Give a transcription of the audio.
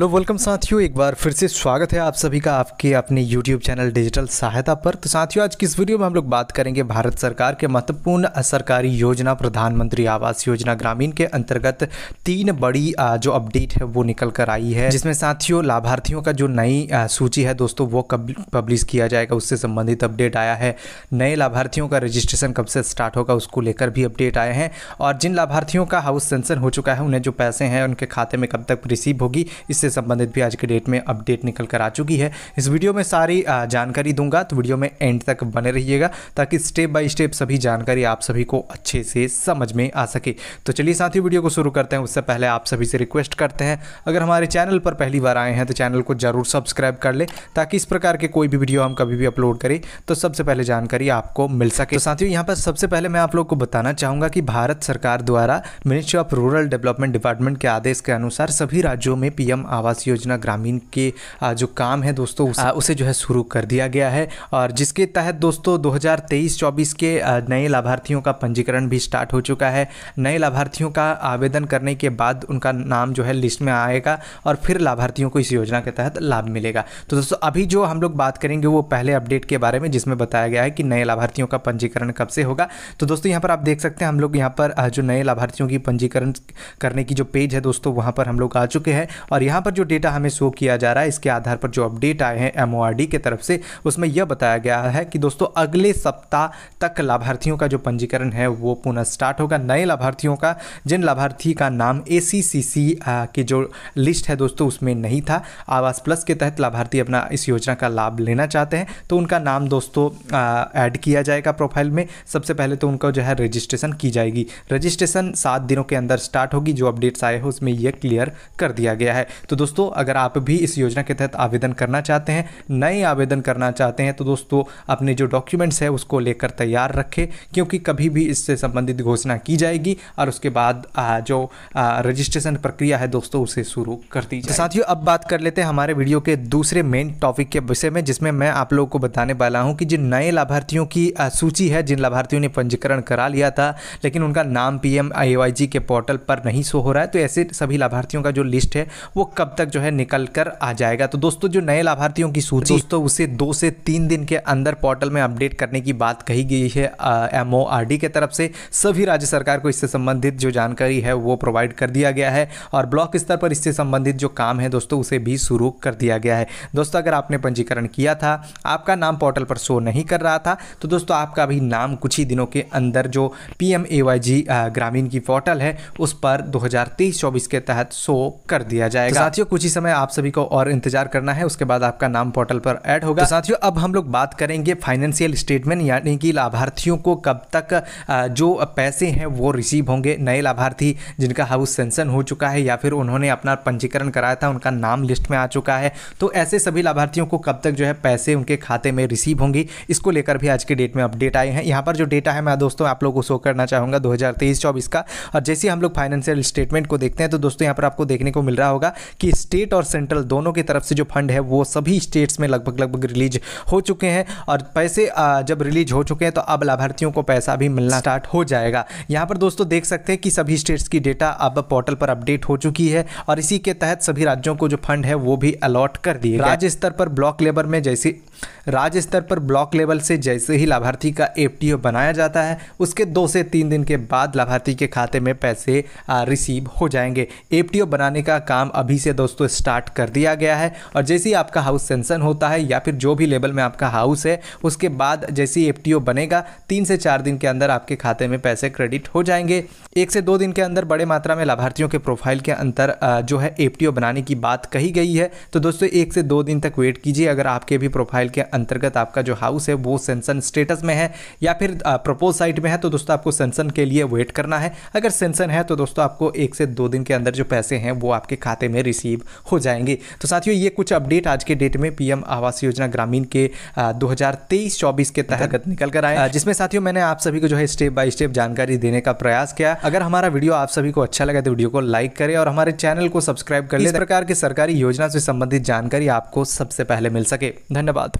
hello welcome साथियों एक बार फिर से स्वागत है आप सभी का आपके अपने यूट्यूब चैनल डिजिटल सहायता पर तो साथियों आज किस वीडियो में हम लोग बात करेंगे भारत सरकार के महत्वपूर्ण सरकारी योजना प्रधानमंत्री आवास योजना ग्रामीण के अंतर्गत तीन बड़ी जो अपडेट है वो निकल कर आई है जिसमें साथियों लाभार्थियों का जो नई सूची है दोस्तों वो कब पब्लिश किया जाएगा उससे संबंधित अपडेट आया है नए लाभार्थियों का रजिस्ट्रेशन कब से स्टार्ट होगा उसको लेकर भी अपडेट आए हैं और जिन लाभार्थियों का हाउस सेंसन हो चुका है उन्हें जो पैसे हैं उनके खाते में कब तक रिसीव होगी इससे संबंधित भी आज के डेट में अपडेट निकल कर आ चुकी है इस वीडियो में सारी जानकारी दूंगा तो वीडियो में एंड तक बने रहिएगा ताकि स्टेप बाय स्टेप सभी जानकारी आप सभी को अच्छे से समझ में आ सके तो चलिए साथ ही वीडियो को शुरू करते हैं उससे पहले आप सभी से रिक्वेस्ट करते हैं अगर हमारे चैनल पर पहली बार आए हैं तो चैनल को जरूर सब्सक्राइब कर ले ताकि इस प्रकार के कोई भी वीडियो हम कभी भी अपलोड करें तो सबसे पहले जानकारी आपको मिल सके तो साथियों यहाँ पर सबसे पहले मैं आप लोग को बताना चाहूंगा कि भारत सरकार द्वारा ministry of rural development department के आदेश के अनुसार सभी राज्यों में पीएम आवास योजना ग्रामीण के जो काम है दोस्तों उस, उसे जो है शुरू कर दिया गया है और जिसके तहत दोस्तों 2023-24 के नए लाभार्थियों का पंजीकरण भी स्टार्ट हो चुका है नए लाभार्थियों का आवेदन करने के बाद उनका नाम जो है लिस्ट में आएगा और फिर लाभार्थियों को इस योजना के तहत लाभ मिलेगा तो दोस्तों अभी जो हम लोग बात करेंगे वो पहले अपडेट के बारे में जिसमें बताया गया है कि नए लाभार्थियों का पंजीकरण कब से होगा तो दोस्तों यहाँ पर आप देख सकते हैं हम लोग यहाँ पर जो नए लाभार्थियों की पंजीकरण करने की जो पेज है दोस्तों वहाँ पर हम लोग आ चुके हैं और यहाँ यहाँ पर जो डेटा हमें शो किया जा रहा है इसके आधार पर जो अपडेट आए हैं एम की तरफ से उसमें यह बताया गया है कि दोस्तों अगले सप्ताह तक लाभार्थियों का जो पंजीकरण है वो पुनः स्टार्ट होगा नए लाभार्थियों का जिन लाभार्थी का नाम ए की जो लिस्ट है दोस्तों उसमें नहीं था आवास प्लस के तहत लाभार्थी अपना इस योजना का लाभ लेना चाहते हैं तो उनका नाम दोस्तों ऐड किया जाएगा प्रोफाइल में सबसे पहले तो उनका जो है रजिस्ट्रेशन की जाएगी रजिस्ट्रेशन सात दिनों के अंदर स्टार्ट होगी जो अपडेट्स आए हैं उसमें यह क्लियर कर दिया गया है तो दोस्तों अगर आप भी इस योजना के तहत आवेदन करना चाहते हैं नए आवेदन करना चाहते हैं तो दोस्तों अपने जो डॉक्यूमेंट्स है उसको लेकर तैयार रखें क्योंकि कभी भी इससे संबंधित घोषणा की जाएगी और उसके बाद जो रजिस्ट्रेशन प्रक्रिया है दोस्तों उसे शुरू कर दी तो साथियों अब बात कर लेते हैं हमारे वीडियो के दूसरे मेन टॉपिक के विषय में जिसमें मैं आप लोगों को बताने वाला हूँ कि जिन नए लाभार्थियों की सूची है जिन लाभार्थियों ने पंजीकरण करा लिया था लेकिन उनका नाम पी एम के पोर्टल पर नहीं शो हो रहा है तो ऐसे सभी लाभार्थियों का जो लिस्ट है वो कब तक जो है निकल कर आ जाएगा तो दोस्तों जो नए लाभार्थियों की सूची दोस्तों उसे दो से तीन दिन के अंदर पोर्टल में अपडेट करने की बात कही गई है एम ओ आर डी के तरफ से सभी राज्य सरकार को इससे संबंधित जो जानकारी है वो प्रोवाइड कर दिया गया है और ब्लॉक स्तर पर इससे संबंधित जो काम है दोस्तों उसे भी शुरू कर दिया गया है दोस्तों अगर आपने पंजीकरण किया था आपका नाम पोर्टल पर शो नहीं कर रहा था तो दोस्तों आपका भी नाम कुछ ही दिनों के अंदर जो P M A Y G Gramin की पोर्टल है उस पर दो हज़ार के तहत शो कर दिया जाएगा साथियों कुछ ही समय आप सभी को और इंतजार करना है उसके बाद आपका नाम पोर्टल पर ऐड होगा तो साथियों अब हम लोग बात करेंगे फाइनेंशियल स्टेटमेंट यानी कि लाभार्थियों को कब तक जो पैसे हैं वो रिसीव होंगे नए लाभार्थी जिनका हाउस सेंसन हो चुका है या फिर उन्होंने अपना पंजीकरण कराया था उनका नाम लिस्ट में आ चुका है तो ऐसे सभी लाभार्थियों को कब तक जो है पैसे उनके खाते में रिसीव होंगी इसको लेकर भी आज के डेट में अपडेट आए हैं यहाँ पर जो डेटा है मैं दोस्तों आप लोग को शो करना चाहूँगा दो हज़ार का और जैसे हम लोग फाइनेंशियल स्टेटमेंट को देखते हैं तो दोस्तों यहाँ पर आपको देखने को मिल रहा होगा कि स्टेट और सेंट्रल दोनों की तरफ से जो फंड है वो सभी स्टेट्स में लगभग लगभग रिलीज हो चुके हैं और पैसे जब रिलीज हो चुके हैं तो अब लाभार्थियों को पैसा भी मिलना स्टार्ट हो जाएगा यहाँ पर दोस्तों देख सकते हैं कि सभी स्टेट्स की डेटा अब पोर्टल पर अपडेट हो चुकी है और इसी के तहत सभी राज्यों को जो फंड है वो भी अलॉट कर दिए राज्य स्तर पर ब्लॉक लेवल में जैसे राज्य स्तर पर ब्लॉक लेवल से जैसे ही लाभार्थी का एफ बनाया जाता है उसके दो से तीन दिन के बाद लाभार्थी के खाते में पैसे रिसीव हो जाएंगे एफ बनाने का काम अभी से दोस्तों स्टार्ट कर दिया गया है और जैसे ही आपका हाउस सेंसन होता है या फिर जो भी लेवल में आपका हाउस है उसके बाद जैसे ही एफ बनेगा तीन से चार दिन के अंदर आपके खाते में पैसे क्रेडिट हो जाएंगे एक से दो दिन के अंदर बड़े मात्रा में लाभार्थियों के प्रोफाइल के अंतर जो है एफ बनाने की बात कही गई है तो दोस्तों एक से दो दिन तक वेट कीजिए अगर आपके भी प्रोफाइल के अंतर्गत आपका जो हाउस है वो सेंसन स्टेटस में है या फिर प्रपोज साइट में है तो दोस्तों आपको सेंसन के लिए वेट करना है अगर सेंसन है तो दोस्तों आपको एक से दो दिन के अंदर जो पैसे हैं वो आपके खाते में रिसीव हो जाएंगे तो साथियों ये कुछ अपडेट आज के डेट में पीएम आवास योजना ग्रामीण के दो हजार के तहत निकल कर आए जिसमें साथियों मैंने आप सभी को जो है स्टेप बाय स्टेप जानकारी देने का प्रयास किया अगर हमारा वीडियो आप सभी को अच्छा लगा तो वीडियो को लाइक करें और हमारे चैनल को सब्सक्राइब कर ले प्रकार की सरकारी योजना से संबंधित जानकारी आपको सबसे पहले मिल सके धन्यवाद